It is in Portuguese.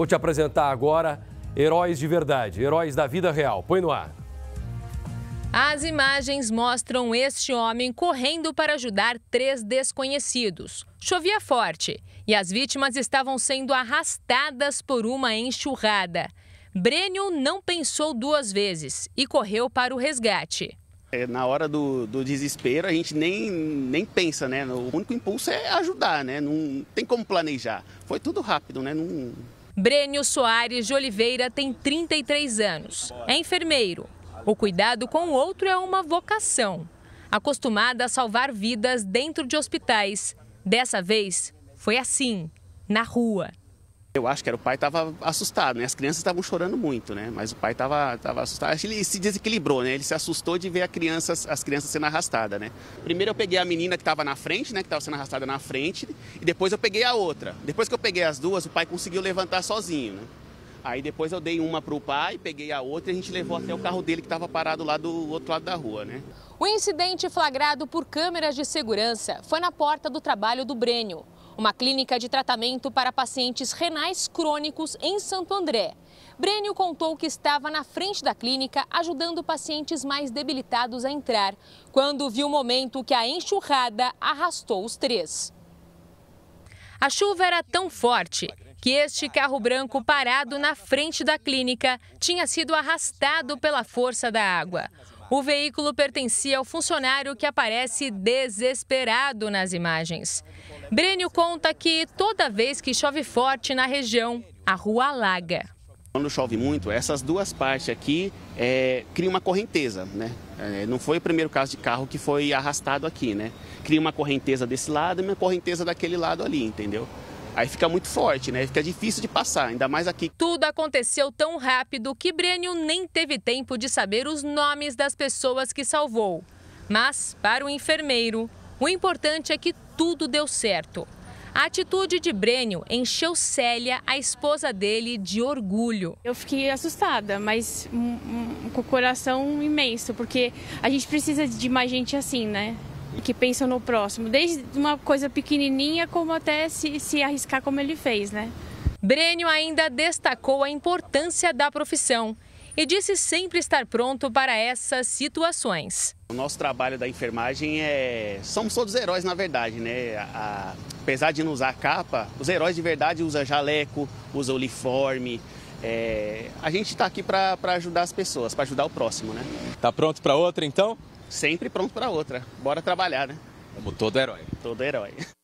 Vou te apresentar agora heróis de verdade, heróis da vida real. Põe no ar. As imagens mostram este homem correndo para ajudar três desconhecidos. Chovia forte e as vítimas estavam sendo arrastadas por uma enxurrada. Brenio não pensou duas vezes e correu para o resgate. É, na hora do, do, desespero, a gente nem, nem pensa, né? O único impulso é ajudar, né? Não tem como planejar. Foi tudo rápido, né? Não, Brênio Soares de Oliveira tem 33 anos. É enfermeiro. O cuidado com o outro é uma vocação. Acostumada a salvar vidas dentro de hospitais. Dessa vez, foi assim, na rua. Eu acho que era o pai estava assustado, né? As crianças estavam chorando muito, né? Mas o pai estava tava assustado. Acho que ele se desequilibrou, né? Ele se assustou de ver a criança, as crianças sendo arrastadas, né? Primeiro eu peguei a menina que estava na frente, né? Que estava sendo arrastada na frente. E depois eu peguei a outra. Depois que eu peguei as duas, o pai conseguiu levantar sozinho, né? Aí depois eu dei uma para o pai, peguei a outra e a gente levou até o carro dele que estava parado lá do outro lado da rua, né? O incidente flagrado por câmeras de segurança foi na porta do trabalho do Breno uma clínica de tratamento para pacientes renais crônicos em Santo André. Brênio contou que estava na frente da clínica ajudando pacientes mais debilitados a entrar, quando viu o momento que a enxurrada arrastou os três. A chuva era tão forte que este carro branco parado na frente da clínica tinha sido arrastado pela força da água. O veículo pertencia ao funcionário que aparece desesperado nas imagens. Brênio conta que toda vez que chove forte na região, a rua alaga. Quando chove muito, essas duas partes aqui é, criam uma correnteza, né? É, não foi o primeiro caso de carro que foi arrastado aqui, né? Cria uma correnteza desse lado e uma correnteza daquele lado ali, entendeu? Aí fica muito forte, né? Fica difícil de passar, ainda mais aqui. Tudo aconteceu tão rápido que Brênio nem teve tempo de saber os nomes das pessoas que salvou. Mas, para o enfermeiro, o importante é que tudo deu certo. A atitude de Brênio encheu Célia, a esposa dele, de orgulho. Eu fiquei assustada, mas hum, hum, com o coração imenso, porque a gente precisa de mais gente assim, né? que pensam no próximo, desde uma coisa pequenininha como até se, se arriscar como ele fez, né? Brênio ainda destacou a importância da profissão e disse sempre estar pronto para essas situações. O nosso trabalho da enfermagem é. Somos todos heróis, na verdade, né? A... Apesar de não usar capa, os heróis de verdade usam jaleco, usam uniforme. É... A gente está aqui para ajudar as pessoas, para ajudar o próximo, né? Tá pronto para outra então? sempre pronto para outra. Bora trabalhar, né? Como todo herói. Todo herói.